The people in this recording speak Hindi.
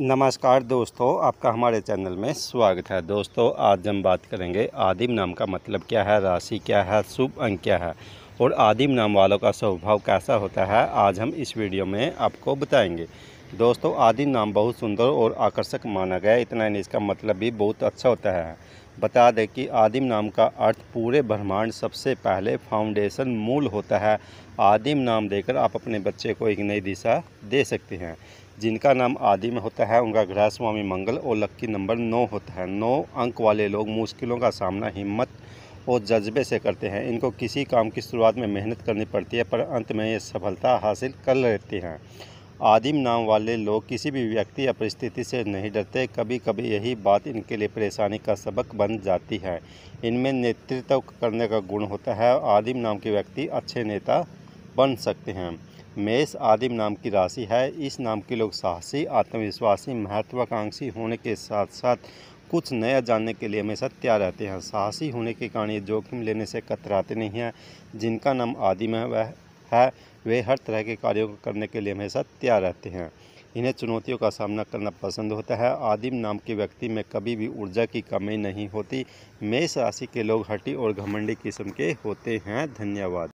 नमस्कार दोस्तों आपका हमारे चैनल में स्वागत है दोस्तों आज हम बात करेंगे आदिम नाम का मतलब क्या है राशि क्या है शुभ अंक क्या है और आदिम नाम वालों का स्वभाव कैसा होता है आज हम इस वीडियो में आपको बताएंगे दोस्तों आदि नाम बहुत सुंदर और आकर्षक माना गया इतना ही इसका मतलब भी बहुत अच्छा होता है बता दें कि आदिम नाम का अर्थ पूरे ब्रह्मांड सबसे पहले फाउंडेशन मूल होता है आदिम नाम देकर आप अपने बच्चे को एक नई दिशा दे सकते हैं जिनका नाम आदिम होता है उनका ग्रह स्वामी मंगल और लक्की नंबर नौ होता है नौ अंक वाले लोग मुश्किलों का सामना हिम्मत और जज्बे से करते हैं इनको किसी काम की शुरुआत में मेहनत करनी पड़ती है पर अंत में ये सफलता हासिल कर लेते हैं आदिम नाम वाले लोग किसी भी व्यक्ति या परिस्थिति से नहीं डरते कभी कभी यही बात इनके लिए परेशानी का सबक बन जाती है इनमें नेतृत्व करने का गुण होता है आदिम नाम के व्यक्ति अच्छे नेता बन सकते हैं मेष आदिम नाम की राशि है इस नाम के लोग साहसी आत्मविश्वासी महत्वाकांक्षी होने के साथ साथ कुछ नया जानने के लिए हमेशा तैयार रहते हैं साहसी होने के कारण ये जोखिम लेने से कतराते नहीं हैं जिनका नाम आदिम है वह है वे हर तरह के कार्यों को करने के लिए हमेशा तैयार रहते हैं इन्हें चुनौतियों का सामना करना पसंद होता है आदिम नाम के व्यक्ति में कभी भी ऊर्जा की कमी नहीं होती मेष राशि के लोग हटी और घमंडी किस्म के होते हैं धन्यवाद